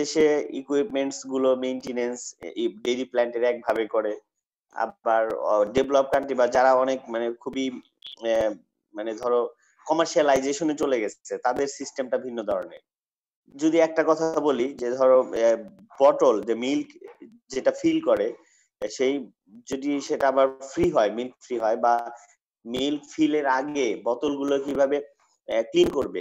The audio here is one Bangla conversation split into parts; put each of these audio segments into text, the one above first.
দেশে ইকুইপমেন্টস গুলো মেইনটেনেন্স ডেইরি প্ল্যান্টের একভাবে করে আবার ডেভেলপ কান্ট্রি বা যারা অনেক মানে খুবই মানে ধরো কমার্শিয়ালাইজেশনে চলে গেছে তাদের সিস্টেমটা ভিন্ন ধরনের যদি একটা কথা বলি যে ধরো বটল যে মিল্ক যেটা ফিল করে সেই যদি সেটা আবার ফ্রি হয় মিল্ক ফ্রি হয় বা মিল্ক ফিলের আগে বোতলগুলো কিভাবে ক্লিন করবে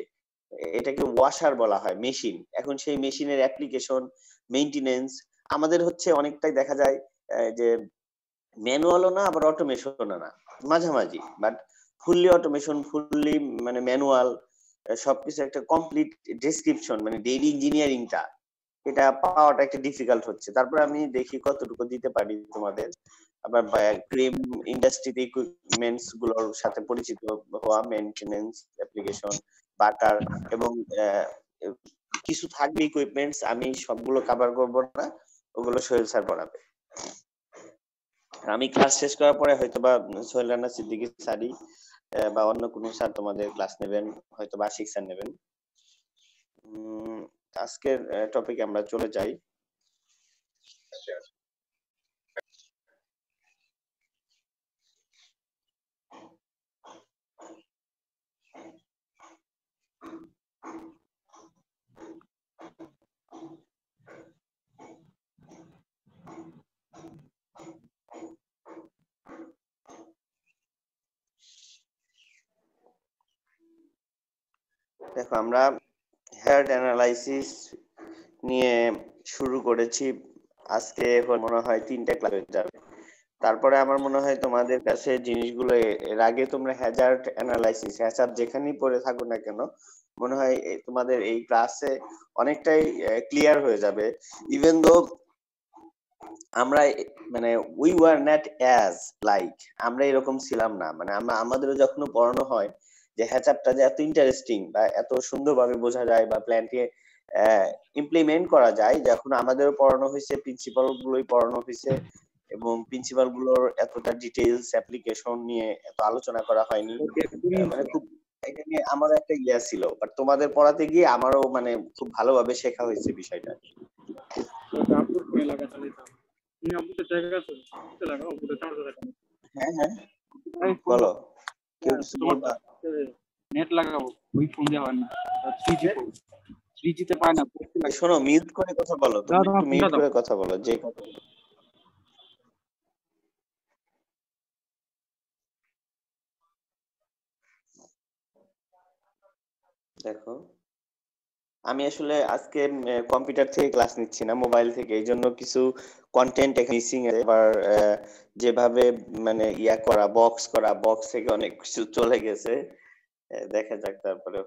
এটাকে ওয়াশার বলা হয় মেশিন এখন সেই মেশিনের অ্যাপ্লিকেশন মেইনটেনেন্স আমাদের হচ্ছে অনেকটাই দেখা যায় যে ম্যানুয়ালও না আবার অটোমেশনও না মাঝামাঝি বাট ফুললি অটোমেশন ফুললি মানে ম্যানুয়াল সবকিছু একটা কমপ্লিট ডেসক্রিপশন মানে ডেইলি ইঞ্জিনিয়ারিংটা এটা পাওয়াটা একটা ডিফিকাল্ট হচ্ছে তারপর আমি দেখি কতটুকু দিতে পারি তোমাদের আবার ক্রিম ইন্ডাস্ট্রিতে ইকুইপমেন্টস গুলোর সাথে পরিচিত হওয়া মেনটেনেন্স অ্যাপ্লিকেশন বাটার এবং কিছু থাকবে ইকুইপমেন্টস আমি সবগুলো কভার করব না ওগুলো সোহেল স্যার পড়াবে আমি ক্লাস শেষ করার পরে হয়তো বা সোহেল রানা সিদ্দিকি স্যারই বা অন্য কোনো স্যার তোমাদের ক্লাস নেবেন হয়তো বা আশিক স্যার নেবেন আজকের টপিক আমরা চলে যাই দেখো আমরা হেয়ার অ্যানালাইসিস নিয়ে শুরু করেছি আজকে এখন মনে হয় তিনটা ক্লাস হয়ে যাবে তারপরে আমার মনে হয় তোমাদের কাছে জিনিসগুলো এর আগে তোমরা হ্যাজার্ড অ্যানালাইসিস হ্যাজার্ড যেখানেই পড়ে থাকো না কেন মনে হয় তোমাদের এই ক্লাসে অনেকটাই ক্লিয়ার হয়ে যাবে ইভেন দো আমরা মানে we were not as like আমরা এরকম ছিলাম না মানে আমরা আমাদেরও যখন পড়ানো হয় যে হ্যাচাপটা যে এত ইন্টারেস্টিং বা এত সুন্দরভাবে বোঝা যায় বা প্ল্যানকে ইমপ্লিমেন্ট করা যায় যখন আমাদেরও পড়ানো হয়েছে প্রিন্সিপাল গুলোই পড়ানো হয়েছে এবং প্রিন্সিপাল গুলোর এতটা ডিটেইলস অ্যাপ্লিকেশন নিয়ে এত আলোচনা করা হয়নি মানে খুব এটা নিয়ে আমারও একটা ইয়া ছিল বাট তোমাদের পড়াতে গিয়ে আমারও মানে খুব ভালোভাবে শেখা হয়েছে বিষয়টা হ্যাঁ, হ্যাঁ হ্যাঁ বলো কেউ হ্যাঁ, নেট লাগাবো ওই ফোন দিয়ে হয় না থ্রি জি থ্রি পায় না শোনো মিউট করে কথা বলো তুমি মিউট করে কথা বলো যে দেখো আমি আসলে আজকে কম্পিউটার থেকে ক্লাস নিচ্ছি না মোবাইল থেকে এই জন্য কিছু কন্টেন্ট মিসিং এবার যেভাবে মানে ইয়া করা বক্স করা বক্স থেকে অনেক কিছু চলে গেছে দেখা যাক তারপরেও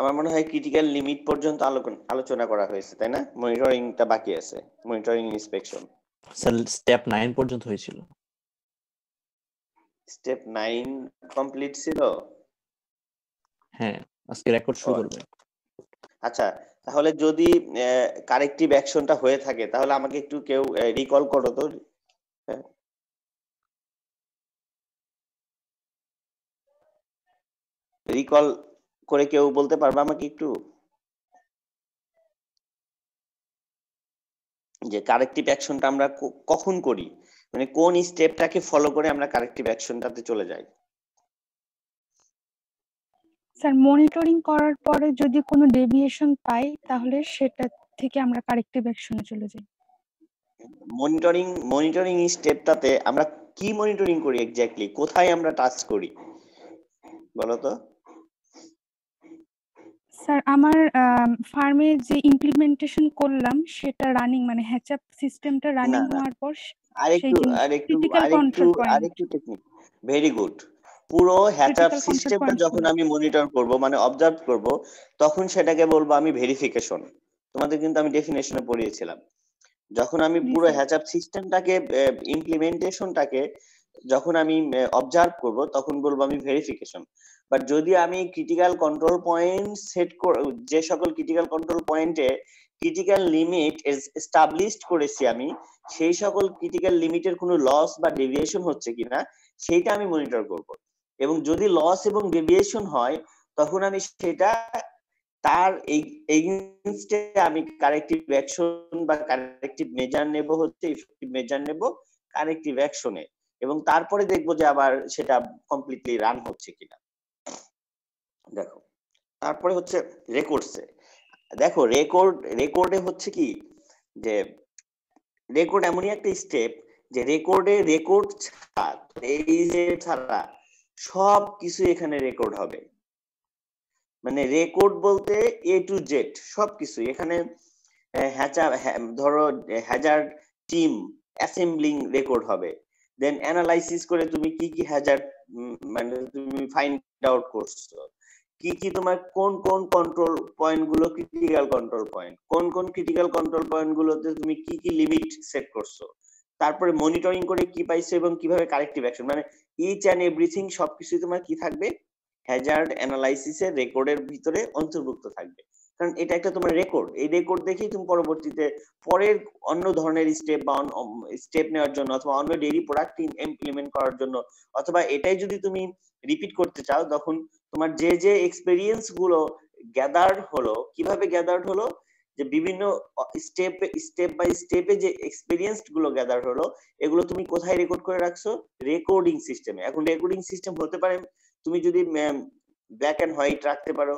আমার মনে হয় ক্রিটিক্যাল লিমিট পর্যন্ত আলোচনা করা হয়েছে তাই না মনিটরিংটা বাকি আছে মনিটরিং ইন্সপেকশন স্যার স্টেপ 9 পর্যন্ত হয়েছিল স্টেপ 9 কমপ্লিট ছিল হ্যাঁ আজকে রেকর্ড শুরু করব আচ্ছা। আচ্ছা তাহলে যদি কারেক্টিভ অ্যাকশনটা হয়ে থাকে তাহলে আমাকে একটু কেউ রিকল করো তো রিকল হ্যাঁ। করে কেউ বলতে পারবে আমাকে একটু যে কারেক্টিভ অ্যাকশনটা আমরা কখন করি মানে কোন স্টেপটাকে ফলো করে আমরা কারেক্টিভ অ্যাকশনটাতে চলে যাই স্যার মনিটরিং করার পরে যদি কোনো ডেভিয়েশন পাই তাহলে সেটা থেকে আমরা কারেক্টিভ অ্যাকশনে চলে যাই মনিটরিং মনিটরিং স্টেপটাতে আমরা কি মনিটরিং করি এক্স্যাক্টলি কোথায় আমরা টাচ করি বলো তো স্যার আমার ফার্মে যে ইমপ্লিমেন্টেশন করলাম সেটা রানিং মানে হ্যাচআপ সিস্টেমটা রানিং হওয়ার পর আরেকটু আরেকটু আরেকটু টেকনিক ভেরি গুড পুরো হ্যাচাপ সিস্টেমটা যখন আমি মনিটর করব মানে অবজার্ভ করব তখন সেটাকে বলবো আমি ভেরিফিকেশন তোমাদের কিন্তু আমি ডেফিনেশনে পড়িয়েছিলাম যখন আমি পুরো হ্যাচাপ সিস্টেমটাকে ইমপ্লিমেন্টেশনটাকে যখন আমি অবজার্ভ করব তখন বলবো আমি ভেরিফিকেশন বাট যদি আমি ক্রিটিক্যাল কন্ট্রোল পয়েন্ট সেট যে সকল ক্রিটিক্যাল কন্ট্রোল পয়েন্টে ক্রিটিক্যাল লিমিট এস্টাবলিশড করেছি আমি সেই সকল ক্রিটিক্যাল লিমিটের কোনো লস বা ডেভিয়েশন হচ্ছে কিনা সেইটা আমি মনিটর করব এবং যদি লস এবং ডেভিয়েশন হয় তখন আমি সেটা তার এগেনস্টে আমি কারেক্টিভ অ্যাকশন বা কারেক্টিভ মেজার নেব হচ্ছে ইফেক্টিভ মেজার নেব কারেক্টিভ অ্যাকশনে এবং তারপরে দেখব যে আবার সেটা কমপ্লিটলি রান হচ্ছে কিনা দেখো তারপরে হচ্ছে রেকর্ডসে দেখো রেকর্ড রেকর্ডে হচ্ছে কি যে রেকর্ড এমনই একটা স্টেপ যে রেকর্ডে রেকর্ড ছাড়া এই যে ছাড়া সব কিছু এখানে রেকর্ড হবে মানে রেকর্ড বলতে এ টু জেড সবকিছু এখানে ধরো হ্যাজার্ড টিম অ্যাসেম্বলিং রেকর্ড হবে দেন অ্যানালাইসিস করে তুমি কি কি হ্যাজার মানে তুমি ফাইন্ড আউট করছো কি কি তোমার কোন কোন কন্ট্রোল পয়েন্ট গুলো ক্রিটিক্যাল কন্ট্রোল পয়েন্ট কোন কোন ক্রিটিক্যাল কন্ট্রোল পয়েন্ট গুলোতে তুমি কি কি লিমিট সেট করছো তারপরে মনিটরিং করে কি পাইছো এবং কিভাবে কারেক্টিভ অ্যাকশন মানে ইচ অ্যান্ড এভরিথিং সবকিছু তোমার কি থাকবে হ্যাজার্ড অ্যানালাইসিসের রেকর্ডের ভিতরে অন্তর্ভুক্ত থাকবে কারণ এটা একটা তোমার রেকর্ড এই রেকর্ড দেখেই তুমি পরবর্তীতে পরের অন্য ধরনের স্টেপ বা স্টেপ নেওয়ার জন্য অথবা অন্য ডেইলি প্রোডাক্ট ইমপ্লিমেন্ট করার জন্য অথবা এটাই যদি তুমি রিপিট করতে চাও তখন তোমার যে যে এক্সপেরিয়েন্স গুলো গ্যাদার্ড হলো কিভাবে গ্যাদার্ড হলো যে বিভিন্ন স্টেপ স্টেপ বাই স্টেপে যে এক্সপিরিয়েন্স গুলো গ্যাদার হলো এগুলো তুমি কোথায় রেকর্ড করে রাখছো রেকর্ডিং সিস্টেমে এখন রেকর্ডিং সিস্টেম হতে পারে তুমি যদি ব্ল্যাক এন্ড হোয়াইট রাখতে পারো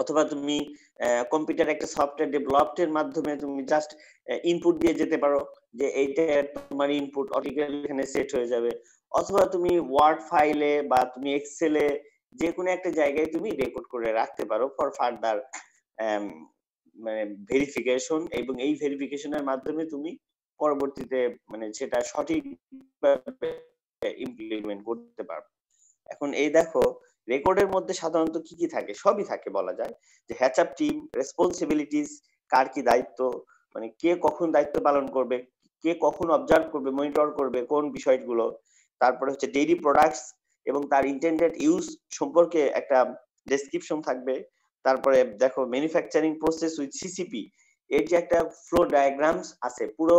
অথবা তুমি কম্পিউটার একটা সফটওয়্যার এর মাধ্যমে তুমি জাস্ট ইনপুট দিয়ে যেতে পারো যে এইটা তোমার ইনপুট অটোমেটিক্যালি এখানে সেট হয়ে যাবে অথবা তুমি ওয়ার্ড ফাইলে বা তুমি এক্সেলে যে কোনো একটা জায়গায় তুমি রেকর্ড করে রাখতে পারো ফর ফার্দার মানে ভেরিফিকেশন এবং এই ভেরিফিকেশনের মাধ্যমে তুমি পরবর্তীতে মানে সেটা সঠিক ইমপ্লিমেন্ট করতে পারবে এখন এই দেখো রেকর্ডের মধ্যে সাধারণত কি কি থাকে সবই থাকে বলা যায় যে হ্যাচআপ টিম রেসপন্সিবিলিটিস কার কি দায়িত্ব মানে কে কখন দায়িত্ব পালন করবে কে কখন অবজার্ভ করবে মনিটর করবে কোন বিষয়গুলো তারপরে হচ্ছে ডেইলি প্রোডাক্টস এবং তার ইন্টেন্ডেড ইউজ সম্পর্কে একটা ডেসক্রিপশন থাকবে তারপরে দেখো ম্যানুফ্যাকচারিং প্রসেস উইথ সিসিপি এর যে একটা ফ্লো ডায়াগ্রামস আছে পুরো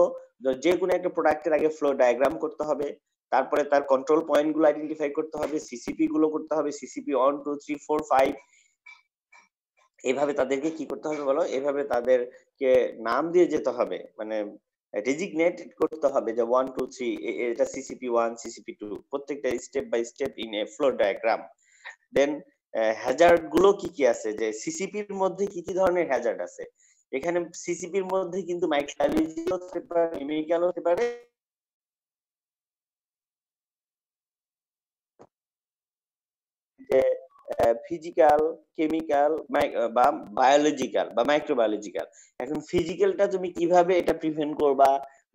যে কোনো একটা প্রোডাক্টের আগে ফ্লো ডায়াগ্রাম করতে হবে তারপরে তার কন্ট্রোল পয়েন্ট গুলো আইডেন্টিফাই করতে হবে সিসিপি গুলো করতে হবে CCP one two three four five এভাবে তাদেরকে কি করতে হবে বলো এভাবে তাদেরকে নাম দিয়ে যেতে হবে মানে ডিজিগনেট করতে হবে যে ওয়ান টু থ্রি এটা সিসিপি ওয়ান সিসিপি টু প্রত্যেকটা step by step in a flow diagram then hazard গুলো কি কি আছে যে সিসিপির মধ্যে কি কি ধরনের হ্যাজার্ড আছে এখানে সিসিপির মধ্যে কিন্তু হতে পারে হতে পারে যে ফিজিক্যাল কেমিক্যাল বা বায়োলজিক্যাল বা মাইক্রোবায়োলজিক্যাল এখন ফিজিক্যালটা তুমি কিভাবে এটা প্রিভেন্ট করবা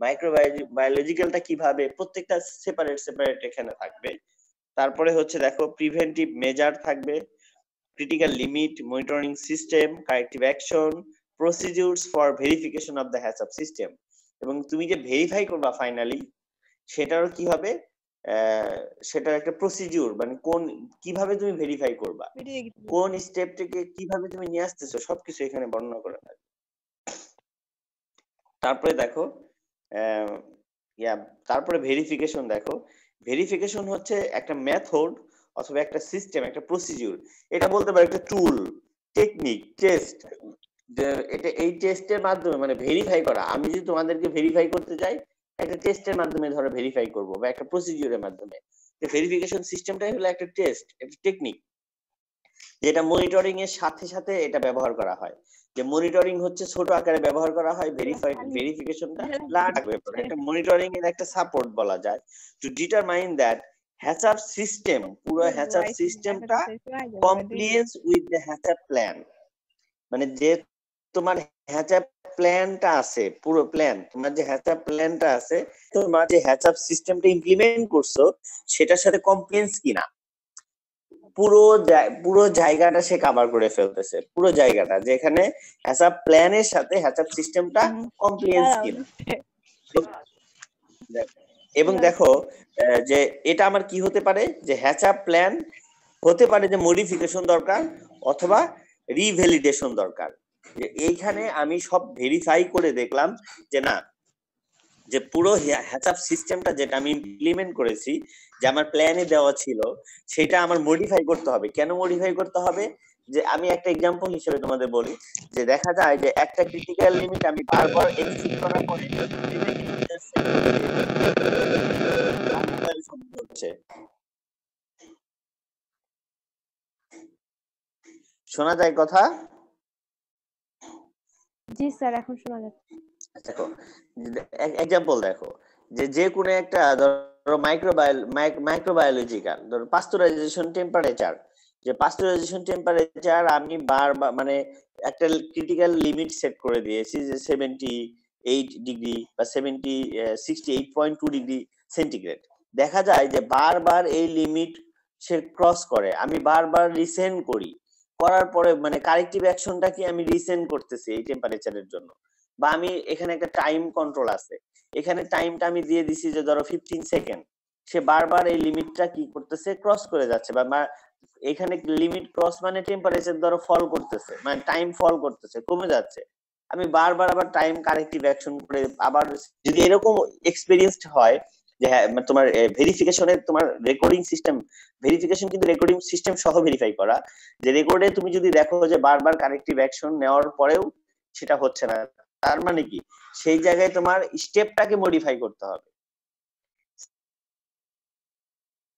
মাইক্রোবায়োলজিক্যালটা কিভাবে প্রত্যেকটা সেপারেট সেপারেট এখানে থাকবে তারপরে হচ্ছে দেখো প্রিভেন্টিভ মেজার থাকবে critical limit monitoring system corrective action procedures for verification of the HACCP system এবং তুমি যে ভেরিফাই করবা ফাইনালি সেটারও কি হবে সেটার একটা প্রসিডিউর মানে কোন কিভাবে তুমি ভেরিফাই করবা কোন স্টেপ থেকে কিভাবে তুমি নিয়ে আসতেছো সবকিছু এখানে বর্ণনা করা থাকবে তারপরে দেখো ইয়া তারপরে ভেরিফিকেশন দেখো ভেরিফিকেশন হচ্ছে একটা মেথড অথবা একটা সিস্টেম একটা প্রসিডিউর এটা বলতে পারো একটা টুল টেকনিক টেস্ট এটা এই টেস্টের মাধ্যমে মানে ভেরিফাই করা আমি যদি তোমাদেরকে ভেরিফাই করতে চাই একটা টেস্টের মাধ্যমে ধরো ভেরিফাই করব বা একটা প্রসিডিউরের মাধ্যমে ভেরিফিকেশন সিস্টেমটাই হলো একটা টেস্ট একটা টেকনিক যেটা মনিটরিং এর সাথে সাথে এটা ব্যবহার করা হয় যে মনিটরিং হচ্ছে ছোট আকারে ব্যবহার করা হয় ভেরিফাই ভেরিফিকেশনটা লার্জ এটা মনিটরিং এর একটা সাপোর্ট বলা যায় to determine that HACCP system পুরো হ্যাচআপ সিস্টেমটা compliance with the HACCP plan মানে যে তোমার হ্যাচআপ প্ল্যানটা আছে পুরো প্ল্যান তোমার যে হ্যাচআপ প্ল্যানটা আছে তোমার যে হ্যাচআপ সিস্টেমটা ইমপ্লিমেন্ট করছো সেটার সাথে কমপ্লেন্স কিনা পুরো পুরো জায়গাটা সে কাভার করে ফেলতেছে পুরো জায়গাটা যেখানে হ্যাসাপ প্ল্যানের সাথে হ্যাসাপ সিস্টেমটা কমপ্লিয়েন্স কিনা এবং দেখো যে এটা আমার কি হতে পারে যে হ্যাচাপ প্ল্যান হতে পারে যে মডিফিকেশন দরকার অথবা রিভ্যালিডেশন দরকার এইখানে আমি সব ভেরিফাই করে দেখলাম যে না যে পুরো হ্যাচাপ সিস্টেমটা যেটা আমি ইমপ্লিমেন্ট করেছি যে আমার প্ল্যানে দেওয়া ছিল সেটা আমার মডিফাই করতে হবে কেন মডিফাই করতে হবে যে আমি একটা এক্সাম্পল হিসেবে তোমাদের বলি যে দেখা যায় যে একটা ক্রিটিক্যাল লিমিট আমি বারবার এক্সিড করার পরে শোনা যায় কথা জি স্যার এখন শোনা যাচ্ছে দেখো এক্সাম্পল দেখো যে যে কোনো একটা ধরো মাইক্রোবায়োল মাইক্রোবায়োলজিক্যাল ধরো পাস্তুরাইজেশন টেম্পারেচার যে পাস্তুরাইজেশন টেম্পারেচার আমি বার মানে একটা ক্রিটিক্যাল লিমিট সেট করে দিয়েছি যে সেভেন্টি এইট ডিগ্রি বা seventy sixty eight point two degree centigrade দেখা যায় যে বারবার এই লিমিট সে ক্রস করে আমি বারবার রিসেন্ট করি করার পরে মানে কারেক্টিভ অ্যাকশনটা কি আমি রিসেন্ট করতেছি এই টেম্পারেচারের জন্য বা আমি এখানে একটা টাইম কন্ট্রোল আছে এখানে টাইমটা আমি দিয়ে দিছি যে ধরো ফিফটিন সেকেন্ড সে বারবার এই লিমিটটা কি করতেছে ক্রস করে যাচ্ছে বা এখানে লিমিট ক্রস মানে টেম্পারেচার ধরো ফল করতেছে মানে টাইম ফল করতেছে কমে যাচ্ছে আমি বারবার আবার টাইম কারেক্টিভ অ্যাকশন করে আবার যদি এরকম এক্সপেরিয়েন্সড হয় যে হ্যাঁ মানে তোমার ভেরিফিকেশনের তোমার রেকর্ডিং সিস্টেম ভেরিফিকেশন কিন্তু রেকর্ডিং সিস্টেম সহ ভেরিফাই করা যে রেকর্ডে তুমি যদি দেখো যে বারবার কারেক্টিভ অ্যাকশন নেওয়ার পরেও সেটা হচ্ছে না তার মানে কি সেই জায়গায় তোমার স্টেপটাকে মডিফাই করতে হবে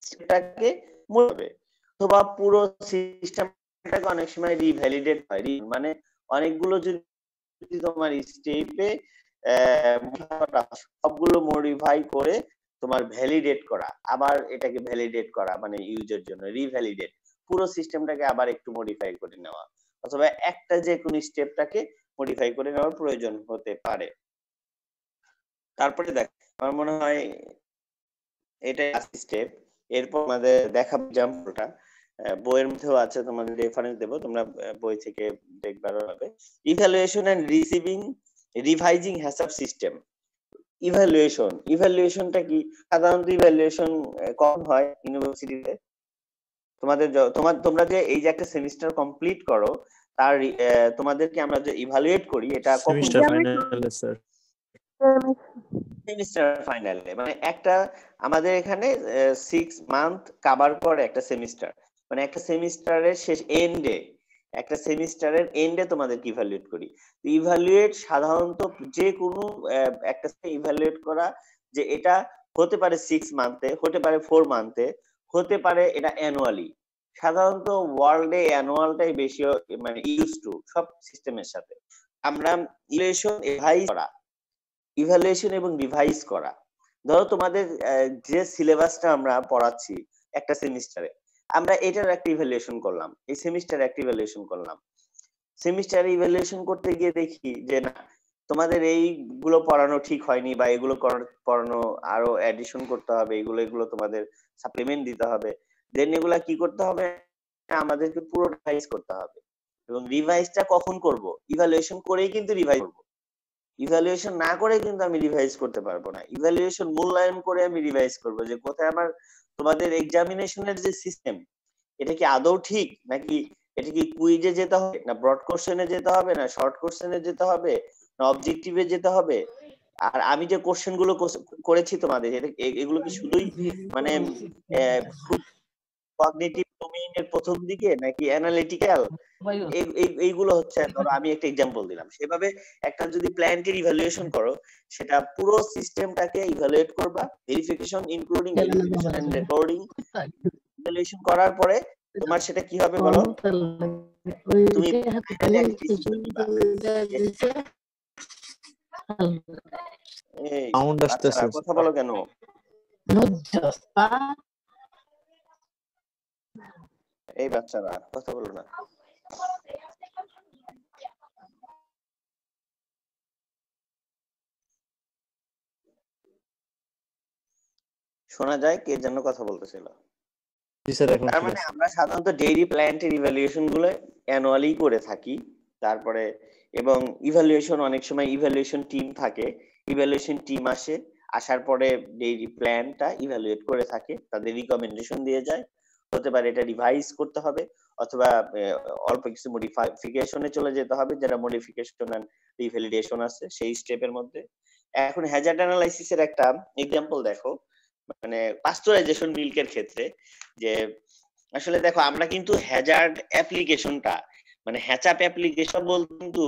স্টেপটাকে হবে অথবা পুরো সিস্টেমটাকে অনেক সময় রিভ্যালিডেট হয় মানে অনেকগুলো যদি তোমার স্টেপে সবগুলো মডিফাই করে তোমার ভ্যালিডেট করা আবার এটাকে ভ্যালিডেট করা মানে ইউজের জন্য রিভ্যালিডেট পুরো সিস্টেমটাকে আবার একটু মডিফাই করে নেওয়া অথবা একটা যে কোনো স্টেপটাকে মডিফাই করে নেওয়ার প্রয়োজন হতে পারে তারপরে দেখ আমার মনে হয় এটা স্টেপ এরপর আমাদের দেখা এক্সাম্পলটা বইয়ের মধ্যেও আছে তোমাদের রেফারেন্স দেব তোমরা বই থেকে দেখবার হবে evaluation and receiving revising HACCP system evaluation ইভ্যালুয়েশনটা কি সাধারণত ইভ্যালুয়েশন কম হয় ইউনিভার্সিটিতে তোমাদের তোমার তোমরা যে এই যে একটা সেমিস্টার কমপ্লিট করো তার তোমাদেরকে আমরা যে ইভালুয়েট করি এটা সেমিস্টার ফাইনালে মানে একটা আমাদের এখানে সিক্স মান্থ কাবার করে একটা সেমিস্টার মানে একটা সেমিস্টারের শেষ এন্ডে একটা সেমিস্টারের এন্ডে তোমাদেরকে ইভালুয়েট করি ইভালুয়েট সাধারণত যে কোনো একটা ইভালুয়েট করা যে এটা হতে পারে সিক্স মান্থে হতে পারে ফোর মান্থে হতে পারে এটা অ্যানুয়ালি সাধারণত ওয়ার্ল্ডে অ্যানুয়ালটাই বেশি মানে ইউজ টু সব সিস্টেমের সাথে আমরা ইভ্যালুয়েশন রিভাইজ করা ইভ্যালুয়েশন এবং রিভাইজ করা ধরো তোমাদের যে সিলেবাসটা আমরা পড়াচ্ছি একটা সেমিস্টারে আমরা এটার একটা ইভ্যালুয়েশন করলাম এই সেমিস্টারে একটা ইভ্যালুয়েশন করলাম সেমিস্টারে ইভ্যালুয়েশন করতে গিয়ে দেখি যে না তোমাদের এইগুলো পড়ানো ঠিক হয়নি বা এগুলো পড়ানো আরো অ্যাডিশন করতে হবে এগুলো এগুলো তোমাদের সাপ্লিমেন্ট দিতে হবে দেন এগুলা কি করতে হবে আমাদেরকে পুরো রিভাইজ করতে হবে এবং রিভাইজটা কখন করব ইভালুয়েশন করেই কিন্তু রিভাইজ করব ইভালুয়েশন না করে কিন্তু আমি রিভাইজ করতে পারবো না ইভালুয়েশন মূল্যায়ন করে আমি রিভাইজ করব যে কোথায় আমার তোমাদের এক্সামিনেশনের যে সিস্টেম এটা কি আদৌ ঠিক নাকি এটা কি কুইজে যেতে হবে না ব্রড কোশ্চেনে যেতে হবে না শর্ট কোশ্চেনে যেতে হবে না অবজেক্টিভে যেতে হবে আর আমি যে কোশ্চেন গুলো করেছি তোমাদের এগুলো কি শুধুই মানে কগনিটিভ ডোমেইনের প্রথম দিকে নাকি অ্যানালিটিক্যাল এইগুলো হচ্ছে হ্যাঁ। ধরো আমি একটা এক্সাম্পল দিলাম সেভাবে একটা যদি প্ল্যান্টের ইভ্যালুয়েশন করো সেটা পুরো সিস্টেমটাকে ইভালুয়েট করবা ভেরিফিকেশন ইনক্লুডিং রেকর্ডিং ইভ্যালুয়েশন করার পরে তোমার সেটা কি হবে বলো তুমি আচ্ছা, কথা বলো কেন এই বাচ্চারা কথা বলো না শোনা যায় কে যেন কথা বলতেছিল মানে আমরা সাধারণত ডেইরি প্ল্যান্টের ইভ্যালুয়েশন গুলো অ্যানুয়ালি করে থাকি তারপরে এবং ইভ্যালুয়েশন অনেক সময় ইভ্যালুয়েশন টিম থাকে ইভ্যালুয়েশন টিম আসে আসার পরে ডেইরি প্ল্যানটা ইভ্যালুয়েট করে থাকে তাদের রিকমেন্ডেশন দিয়ে যায় হতে পারে এটা রিভাইজ করতে হবে অথবা অল্প কিছু মডিফিকেশনে চলে যেতে হবে যারা মডিফিকেশন এন্ড রিভ্যালিডেশন আছে সেই স্টেপের মধ্যে এখন হ্যাজার্ড অ্যানালাইসিসের একটা এক্সাম্পল দেখো মানে পাস্তুরাইজেশন মিল্কের ক্ষেত্রে যে আসলে দেখো আমরা কিন্তু হ্যাজার্ড অ্যাপ্লিকেশনটা মানে হ্যাচাপ অ্যাপ্লিকেশন বলতে কিন্তু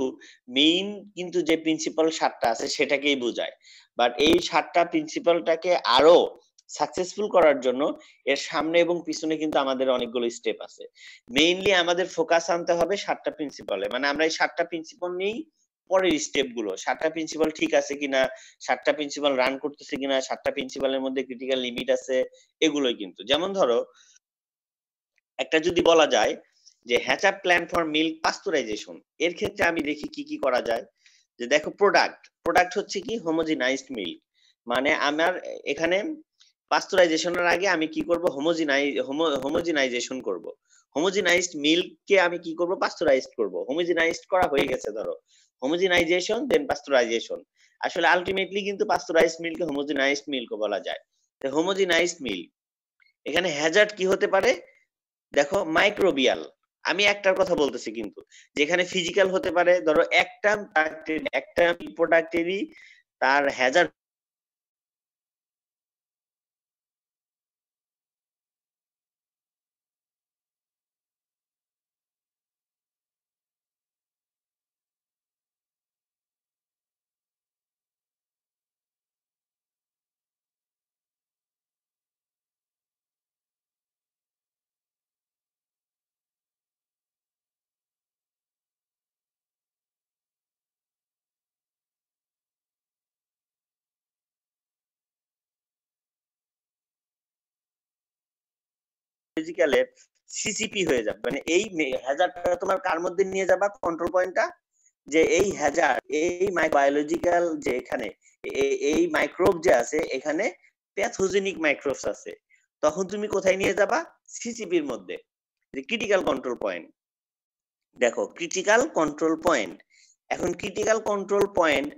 মেইন কিন্তু যে প্রিন্সিপাল সারটা আছে সেটাকেই বোঝায় বাট এই সারটা প্রিন্সিপালটাকে আরো সাকসেসফুল করার জন্য এর সামনে এবং পিছনে কিন্তু আমাদের অনেকগুলো স্টেপ আছে মেইনলি আমাদের ফোকাস আনতে হবে সাতটা প্রিন্সিপালে মানে আমরা এই সাতটা প্রিন্সিপাল নিয়েই পরের স্টেপ গুলো সাতটা প্রিন্সিপাল ঠিক আছে কিনা সাতটা প্রিন্সিপাল রান করতেছে কিনা সাতটা প্রিন্সিপালের মধ্যে ক্রিটিক্যাল লিমিট আছে এগুলোই কিন্তু যেমন ধরো একটা যদি বলা যায় যে HACCP plan for milk pasteurisation এর ক্ষেত্রে আমি দেখি কি কি করা যায় যে দেখো প্রোডাক্ট প্রোডাক্ট হচ্ছে কি হোমোজিনাইজড মিল্ক মানে আমার এখানে পাস্তুরাইজেশনের আগে আমি কি করব হোমোজিনাই হোমোজিনাইজেশন করব হোমোজিনাইজড মিল্ক কে আমি কি করব পাস্তুরাইজড করব হোমোজিনাইজড করা হয়ে গেছে ধরো হোমোজিনাইজেশন দেন পাস্তুরাইজেশন আসলে আলটিমেটলি কিন্তু পাস্তুরাইজড মিল্ককে হোমোজিনাইজড মিল্ক বলা যায় তো হোমোজিনাইজড মিল্ক এখানে হ্যাজার্ড কি হতে পারে দেখো মাইক্রোবিয়াল আমি একটার কথা বলতেছি কিন্তু যেখানে ফিজিক্যাল হতে পারে ধরো একটা একটা প্রোডাক্টেরই তার হ্যাজার্ড সিসিপি হয়ে যাবে মানে এই তোমার কার মধ্যে নিয়ে যাবা কন্ট্রোল পয়েন্টটা যে এই এই যে এখানে এই মাইক্রোব যে আছে এখানে প্যাথোজেনিক মাইক্রোবস আছে তখন তুমি কোথায় নিয়ে যাবা সিসিপির মধ্যে যে ক্রিটিক্যাল কন্ট্রোল পয়েন্ট দেখো ক্রিটিক্যাল কন্ট্রোল পয়েন্ট এখন ক্রিটিক্যাল কন্ট্রোল পয়েন্ট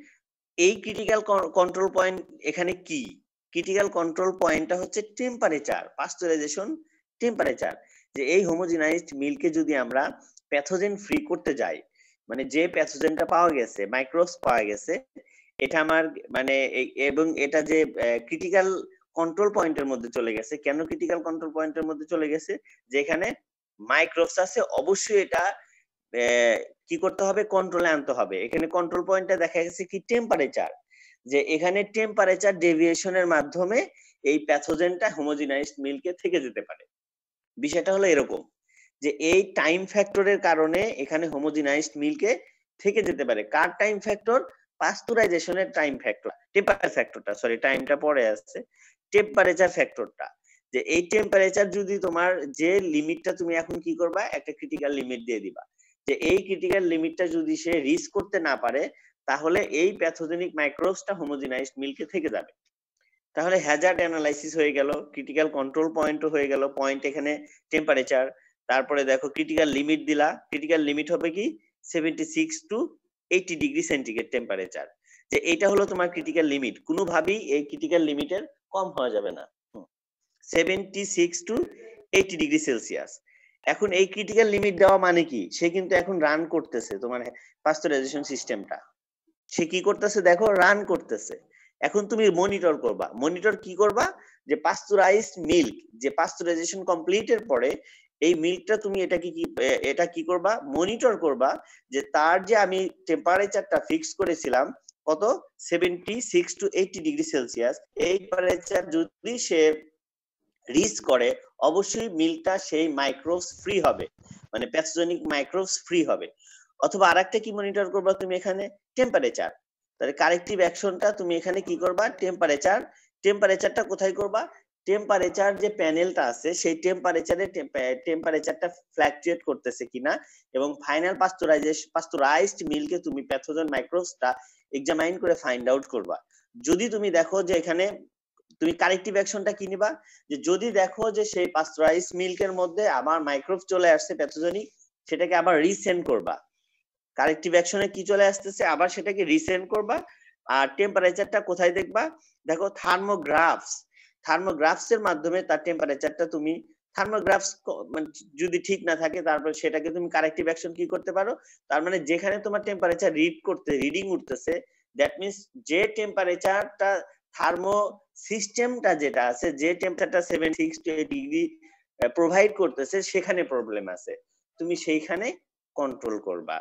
এই ক্রিটিক্যাল কন্ট্রোল পয়েন্ট এখানে কি ক্রিটিক্যাল কন্ট্রোল পয়েন্টটা হচ্ছে টেম্পারেচার পাস্টুরাইজেশন টেম্পারেচার যে এই হোমোজিনাইজড মিল্কে যদি আমরা প্যাথোজেন ফ্রি করতে যাই মানে যে প্যাথোজেনটা পাওয়া গেছে মাইক্রোস পাওয়া গেছে এটা আমার মানে এবং এটা যে ক্রিটিক্যাল কন্ট্রোল পয়েন্টের মধ্যে চলে গেছে কেন ক্রিটিক্যাল কন্ট্রোল পয়েন্টের মধ্যে চলে গেছে যেখানে মাইক্রোস আছে অবশ্যই এটা কি করতে হবে কন্ট্রোলে আনতে হবে এখানে কন্ট্রোল পয়েন্টটা দেখা গেছে কি টেম্পারেচার যে এখানে টেম্পারেচার ডেভিয়েশনের মাধ্যমে এই প্যাথোজেনটা হোমোজিনাইজড মিল্কে থেকে যেতে পারে বিষয়টা হলো এরকম যে এই টাইম ফ্যাক্টরের কারণে এখানে হোমোজিনাইজড মিল্কে থেকে যেতে পারে কার টাইম ফ্যাক্টর পাস্তুরাইজেশনের টাইম ফ্যাক্টর টেম্পারেচার ফ্যাক্টরটা সরি টাইমটা পরে আসছে টেম্পারেচার ফ্যাক্টরটা যে এই টেম্পারেচার যদি তোমার যে লিমিটটা তুমি এখন কি করবা একটা ক্রিটিক্যাল লিমিট দিয়ে দিবা যে এই ক্রিটিক্যাল লিমিটটা যদি সে রিচ করতে না পারে তাহলে এই প্যাথোজেনিক মাইক্রোবসটা হোমোজিনাইজড মিল্কে থেকে যাবে তাহলে হ্যাজার্ড অ্যানালাইসিস হয়ে গেল ক্রিটিক্যাল কন্ট্রোল পয়েন্ট হয়ে গেল পয়েন্ট এখানে টেম্পারেচার তারপরে দেখো ক্রিটিক্যাল লিমিট দিলা ক্রিটিক্যাল লিমিট হবে কি seventy six to eighty degree centigrade temperature যে এটা হলো তোমার ক্রিটিক্যাল লিমিট কোনোভাবেই এই ক্রিটিক্যাল লিমিটের কম হওয়া যাবে না seventy six to eighty degree Celsius এখন এই ক্রিটিক্যাল লিমিট দেওয়া মানে কি সে কিন্তু এখন রান করতেছে তোমার পাস্তুরাইজেশন সিস্টেমটা সে কি করতেছে দেখো রান করতেছে এখন তুমি মনিটর করবা মনিটর কি করবা যে পাস্তুরাইজ মিল্ক যে পাস্তুরাইজেশন কমপ্লিটের পরে এই মিল্কটা তুমি এটাকে কি এটা কি করবা মনিটর করবা যে তার যে আমি টেম্পারেচারটা ফিক্স করেছিলাম কত seventy six to eighty degree Celsius এই টেম্পারেচার যদি সে রিচ করে অবশ্যই মিল্কটা সেই মাইক্রোবস ফ্রি হবে মানে প্যাথোজেনিক মাইক্রোবস ফ্রি হবে অথবা আরেকটা কি মনিটর করবা তুমি এখানে টেম্পারেচার তাহলে কারেক্টিভ অ্যাকশনটা তুমি এখানে কি করবা টেম্পারেচার টেম্পারেচারটা কোথায় করবা টেম্পারেচার যে প্যানেলটা আছে সেই টেম্পারেচারে টেম্পারেচারটা ফ্ল্যাকচুয়েট করতেছে কিনা এবং ফাইনাল পাস্তুরাইজেশন পাস্তুরাইজড মিলকে তুমি প্যাথোজেন মাইক্রোবসটা এক্সামাইন করে ফাইন্ড আউট করবা যদি তুমি দেখো যে এখানে তুমি কারেক্টিভ অ্যাকশনটা কি নিবা যে যদি দেখো যে সেই পাস্তুরাইজড মিল্কের মধ্যে আমার মাইক্রোব চলে আসছে প্যাথোজেনিক সেটাকে আবার রিসেন্ড করবা কারেক্টিভ অ্যাকশনে কি চলে আসতেছে আবার সেটাকে রিসেন্ড করবা আর টেম্পারেচারটা কোথায় দেখবা দেখো থার্মোগ্রাফস থার্মোগ্রাফস এর মাধ্যমে তার টেম্পারেচারটা তুমি থার্মোগ্রাফস মানে যদি ঠিক না থাকে তারপর সেটাকে তুমি কারেক্টিভ অ্যাকশন কি করতে পারো তার মানে যেখানে তোমার টেম্পারেচার রিড করতে রিডিং উঠতেছে দ্যাট মিনস যে টেম্পারেচারটা থার্মো সিস্টেমটা যেটা আছে যে টেম্পারেচারটা seven six to eight degree provide করতেছে সেখানে প্রবলেম আছে তুমি সেইখানে কন্ট্রোল করবা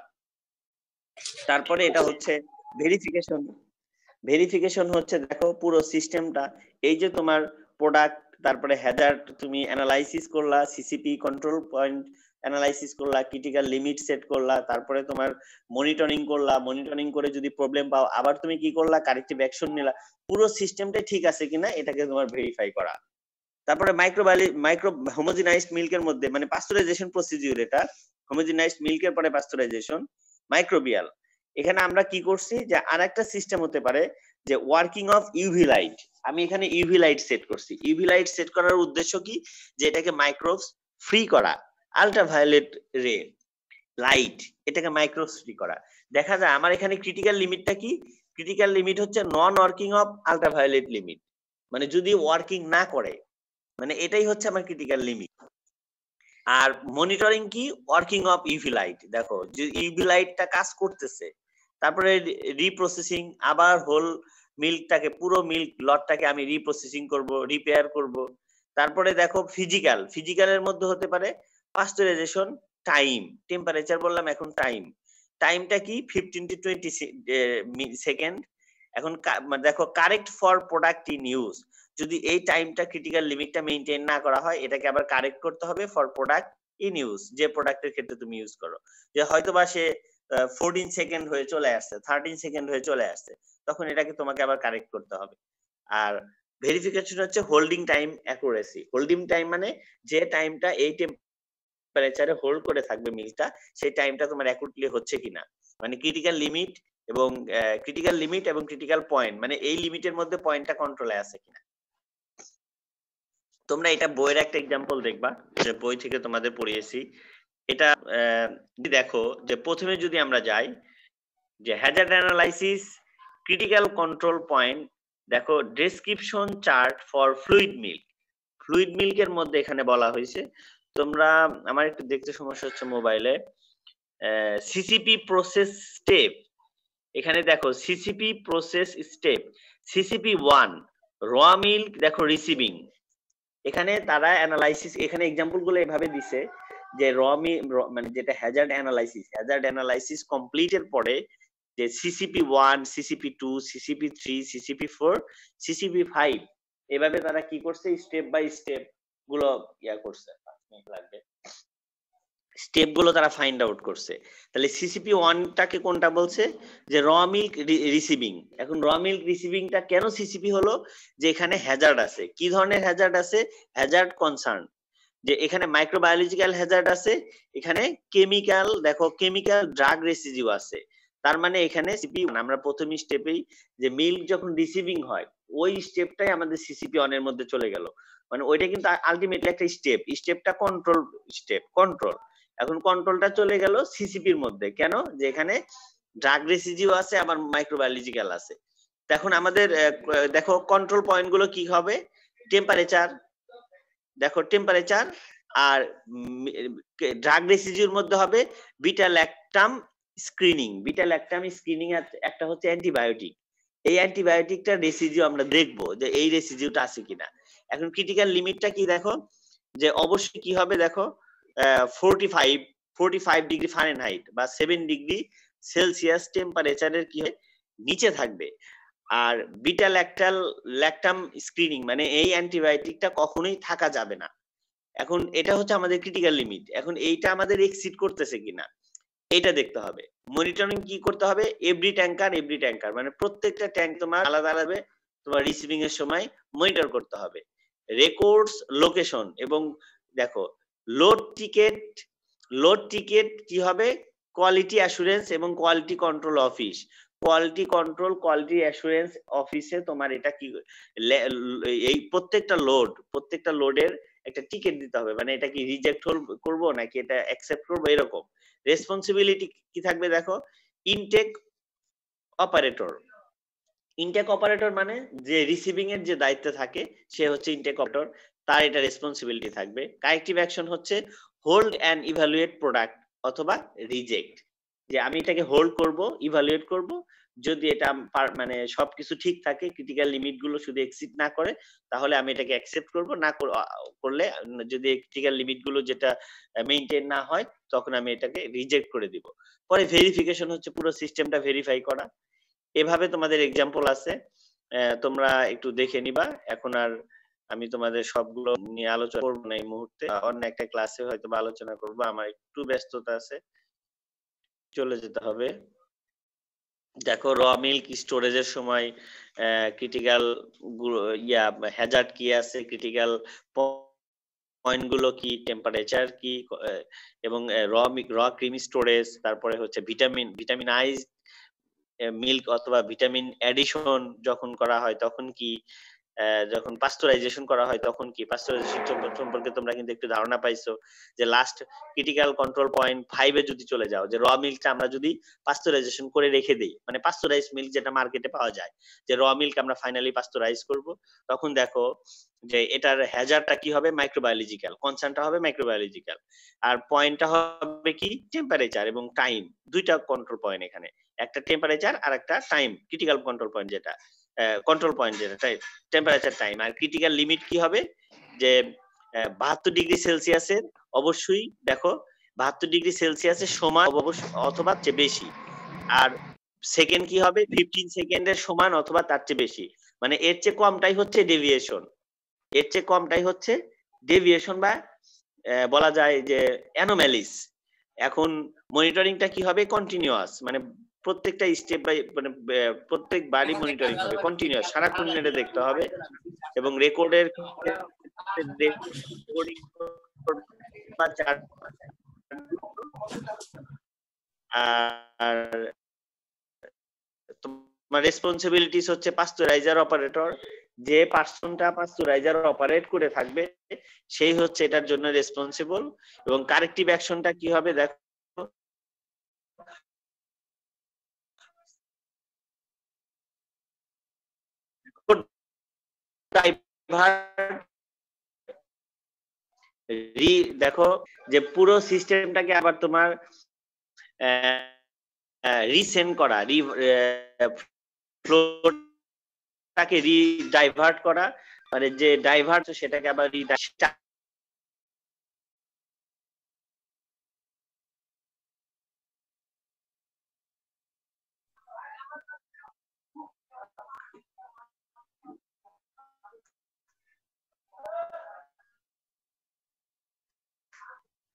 তারপরে এটা হচ্ছে ভেরিফিকেশন ভেরিফিকেশন হচ্ছে দেখো পুরো সিস্টেমটা এই যে তোমার প্রোডাক্ট তারপরে হ্যাজার্ড তুমি অ্যানালাইসিস করলা সিসিপি কন্ট্রোল পয়েন্ট অ্যানালাইসিস করলা ক্রিটিক্যাল লিমিট সেট করলা তারপরে তোমার মনিটরিং করলা মনিটরিং করে যদি প্রবলেম পাও আবার তুমি কি করলা কারেক্টিভ অ্যাকশন নিলা পুরো সিস্টেমটা ঠিক আছে কিনা এটাকে তোমার ভেরিফাই করা তারপরে মাইক্রোবায়ো মাইক্রো হোমোজিনাইজড মিল্কের মধ্যে মানে পাস্তুরাইজেশন প্রসিডিউর এটা হোমোজিনাইজড মিল্কের পরে পাস্তুরাইজেশন মাইক্রোবিয়াল এখানে আমরা কি করছি যে আর একটা সিস্টেম হতে পারে যে ওয়ার্কিং অফ ইউভি লাইট আমি এখানে ইউভি লাইট সেট করছি ইউভি লাইট সেট করার উদ্দেশ্য কি যে এটাকে মাইক্রোবস ফ্রি করা আল্ট্রাভায়োলেট রে লাইট এটাকে মাইক্রোবস ফ্রি করা দেখা যায় আমার এখানে ক্রিটিক্যাল লিমিটটা কি ক্রিটিক্যাল লিমিট হচ্ছে non working of ultraviolet limit মানে যদি ওয়ার্কিং না করে মানে এটাই হচ্ছে আমার ক্রিটিক্যাল লিমিট আর মনিটরিং কি ওয়ার্কিং অফ ইভি লাইট দেখো যে ইভি লাইটটা কাজ করতেছে তারপরে রিপ্রসেসিং আবার হোল মিল্কটাকে পুরো মিল্ক লটটাকে আমি রিপ্রসেসিং করব রিপেয়ার করব তারপরে দেখো ফিজিক্যাল ফিজিক্যালের মধ্যে হতে পারে পাস্টুরাইজেশন টাইম টেম্পারেচার বললাম এখন টাইম টাইমটা কি ফিফটিন টু টোয়েন্টি সেকেন্ড এখন দেখো correct for product in use যদি এই টাইমটা ক্রিটিক্যাল লিমিটটা মেনটেন না করা হয় এটাকে আবার কারেক্ট করতে হবে ফর প্রোডাক্ট ইন ইউজ যে প্রোডাক্টের ক্ষেত্রে তুমি ইউজ করো যে হয়তো বা সে ফোরটিন সেকেন্ড হয়ে চলে আসছে থার্টিন সেকেন্ড হয়ে চলে আসছে তখন এটাকে তোমাকে আবার কারেক্ট করতে হবে আর ভেরিফিকেশন হচ্ছে holding time accuracy holding time মানে যে টাইমটা এই টেম্পারেচারে হোল্ড করে থাকবে মিলটা সেই টাইমটা তোমার অ্যাকুরেটলি হচ্ছে কিনা মানে ক্রিটিক্যাল লিমিট এবং ক্রিটিক্যাল লিমিট এবং ক্রিটিক্যাল পয়েন্ট মানে এই লিমিটের মধ্যে পয়েন্টটা কন্ট্রোলে আছে কিনা তোমরা এটা বইয়ের একটা এক্সাম্পল দেখবা যে বই থেকে তোমাদের পড়িয়েছি এটা দেখো যে প্রথমে যদি আমরা যাই যে hazard analysis critical control point দেখো description chart for fluid milk fluid মিল্কের মধ্যে এখানে বলা হয়েছে তোমরা আমার একটু দেখতে সমস্যা হচ্ছে মোবাইলে সিসিপি প্রসেস স্টেপ এখানে দেখো CCP process step CCP one raw milk দেখো রিসিভিং এখানে তারা অ্যানালাইসিস এখানে এক্সাম্পল গুলো এভাবে দিছে যে রমি মানে যেটা hazard analysis hazard analysis complete এর পরে যে CCP one CCP two CCP three CCP four CCP five এভাবে তারা কি করছে স্টেপ বাই স্টেপ গুলো ইয়া করছে লাগবে স্টেপগুলো তারা ফাইন্ড আউট করছে তাহলে সিসিপি ওয়ানটাকে কোনটা বলছে যে র মিল্ক রিসিভিং এখন র মিল্ক রিসিভিংটা কেন সিসিপি হলো যে এখানে হ্যাজার্ড আছে কি ধরনের হ্যাজার্ড আছে হ্যাজার্ড কনসার্ন যে এখানে মাইক্রোবায়োলজিক্যাল হ্যাজার্ড আছে এখানে কেমিক্যাল দেখো কেমিক্যাল ড্রাগ রেসিজিও আছে তার মানে এখানে সিপি আমরা প্রথম স্টেপেই যে মিল্ক যখন রিসিভিং হয় ওই স্টেপটাই আমাদের সিসিপি অনের মধ্যে চলে গেল মানে ওইটা কিন্তু আলটিমেটলি একটা স্টেপ স্টেপটা কন্ট্রোল স্টেপ কন্ট্রোল এখন কন্ট্রোলটা চলে গেল সিসিপির মধ্যে কেন যে এখানে ড্রাগ রেসিজিও আছে আবার মাইক্রোবায়োলজিক্যাল আছে এখন আমাদের দেখো কন্ট্রোল পয়েন্ট গুলো কি হবে টেম্পারেচার দেখো টেম্পারেচার আর ড্রাগ রেসিজিউর মধ্যে হবে beta lactam screening beta lactam screening একটা হচ্ছে অ্যান্টিবায়োটিক এই অ্যান্টিবায়োটিকটা রেসিজিউ আমরা দেখব যে এই রেসিজিউটা আছে কিনা এখন ক্রিটিক্যাল লিমিটটা কি দেখো যে অবশ্যই কি হবে দেখো forty five forty five degree Fahrenheit বা সেভেন ডিগ্রি সেলসিয়াস টেম্পারেচারের কি হয় নিচে থাকবে আর বিটা ল্যাকটাল ল্যাকটাম স্ক্রিনিং মানে এই অ্যান্টিবায়োটিকটা কখনোই থাকা যাবে না এখন এটা হচ্ছে আমাদের ক্রিটিক্যাল লিমিট এখন এইটা আমাদের এক্সিড করতেছে কিনা এটা দেখতে হবে মনিটরিং কি করতে হবে এভরি ট্যাঙ্কার এভরি ট্যাঙ্কার মানে প্রত্যেকটা ট্যাঙ্ক তোমার আলাদা আলাদা তোমার রিসিভিং এর সময় মনিটর করতে হবে রেকর্ডস লোকেশন এবং দেখো লোড টিকেট লোড টিকেট কি হবে কোয়ালিটি অ্যাসুরেন্স এবং quality control office quality control quality assurance অফিসে তোমার এটা কি এই প্রত্যেকটা লোড প্রত্যেকটা লোডের একটা টিকিট দিতে হবে মানে এটা কি রিজেক্ট করব নাকি এটা অ্যাকসেপ্ট করব এরকম রেসপন্সিবিলিটি কি থাকবে দেখো ইনটেক অপারেটর ইনটেক অপারেটর মানে যে রিসিভিং এর যে দায়িত্ব থাকে সে হচ্ছে ইনটেক অপারেটর তার এটা রেসপন্সিবিলিটি থাকবে কারেক্টিভ অ্যাকশন হচ্ছে হোল্ড অ্যান্ড ইভালুয়েট প্রোডাক্ট অথবা রিজেক্ট যে আমি এটাকে হোল্ড করব ইভালুয়েট করব যদি এটা মানে সবকিছু ঠিক থাকে ক্রিটিক্যাল লিমিট গুলো শুধু এক্সিড না করে তাহলে আমি এটাকে অ্যাকসেপ্ট করব না করলে যদি ক্রিটিক্যাল লিমিট গুলো যেটা মেইনটেইন না হয় তখন আমি এটাকে রিজেক্ট করে দিব পরে ভেরিফিকেশন হচ্ছে পুরো সিস্টেমটা ভেরিফাই করা এভাবে তোমাদের এক্সাম্পল আছে তোমরা একটু দেখে নিবা এখন আর আমি তোমাদের সবগুলো নিয়ে আলোচনা করবো না এই মুহূর্তে অন্য একটা ক্লাসে হয়তো আলোচনা করবো আমার একটু ব্যস্ততা আছে চলে যেতে হবে দেখো র মিল্ক স্টোরেজের সময় ক্রিটিক্যাল ইয়া হ্যাজার্ড কি আছে ক্রিটিক্যাল পয়েন্ট গুলো কি টেম্পারেচার কি এবং র র ক্রিম স্টোরেজ তারপরে হচ্ছে ভিটামিন ভিটামিন আইজ মিল্ক অথবা ভিটামিন অ্যাডিশন যখন করা হয় তখন কি যখন পাস্তুরাইজেশন করা হয় তখন কি পাস্তুরাইজেশন সম্পর্কে তোমরা কিন্তু একটু ধারণা পাইছো যে লাস্ট ক্রিটিক্যাল কন্ট্রোল পয়েন্ট ফাইভে যদি চলে যাও যে র মিল্কটা আমরা যদি পাস্তুরাইজেশন করে রেখে দিই মানে পাস্তুরাইজ মিল্ক যেটা মার্কেটে পাওয়া যায় যে র মিল্ক আমরা ফাইনালি পাস্তুরাইজ করব তখন দেখো যে এটার হ্যাজারটা কি হবে মাইক্রোবায়োলজিক্যাল কনসার্নটা হবে মাইক্রোবায়োলজিক্যাল আর পয়েন্টটা হবে কি টেম্পারেচার এবং টাইম দুইটা কন্ট্রোল পয়েন্ট এখানে একটা টেম্পারেচার আর একটা টাইম ক্রিটিক্যাল কন্ট্রোল পয়েন্ট যেটা কন্ট্রোল পয়েন্ট যেটা তাই টেম্পারেচার টাইম আর ক্রিটিক্যাল লিমিট কি হবে যে বাহাত্তর ডিগ্রি সেলসিয়াসের অবশ্যই দেখো বাহাত্তর ডিগ্রি সেলসিয়াসের সমান অথবা চেয়ে বেশি আর সেকেন্ড কি হবে ফিফটিন সেকেন্ডের সমান অথবা তার চেয়ে বেশি মানে এর চেয়ে কমটাই হচ্ছে ডেভিয়েশন এর চেয়ে কমটাই হচ্ছে ডেভিয়েশন বা বলা যায় যে অ্যানোম্যালিস এখন মনিটরিংটা কি হবে কন্টিনিউয়াস মানে প্রত্যেকটা স্টেপ বাই মানে প্রত্যেক বাড়ি মনিটরিং হবে কন্টিনিউয়াস সারাক্ষণ নেটে দেখতে হবে এবং রেকর্ডের আর তোমার রেসপন্সিবিলিটিস হচ্ছে পাস্তুরাইজার অপারেটর যে পার্সনটা পাস্তুরাইজার অপারেট করে থাকবে সেই হচ্ছে এটার জন্য রেসপন্সিবল এবং কারেক্টিভ অ্যাকশনটা কি হবে দেখো রি দেখো যে পুরো সিস্টেমটাকে আবার তোমার রিসেন্ড করা রি ফ্লোটাকে রিডাইভার্ট করা মানে যে ডাইভার্ট সেটাকে আবার রিডাইভার্ট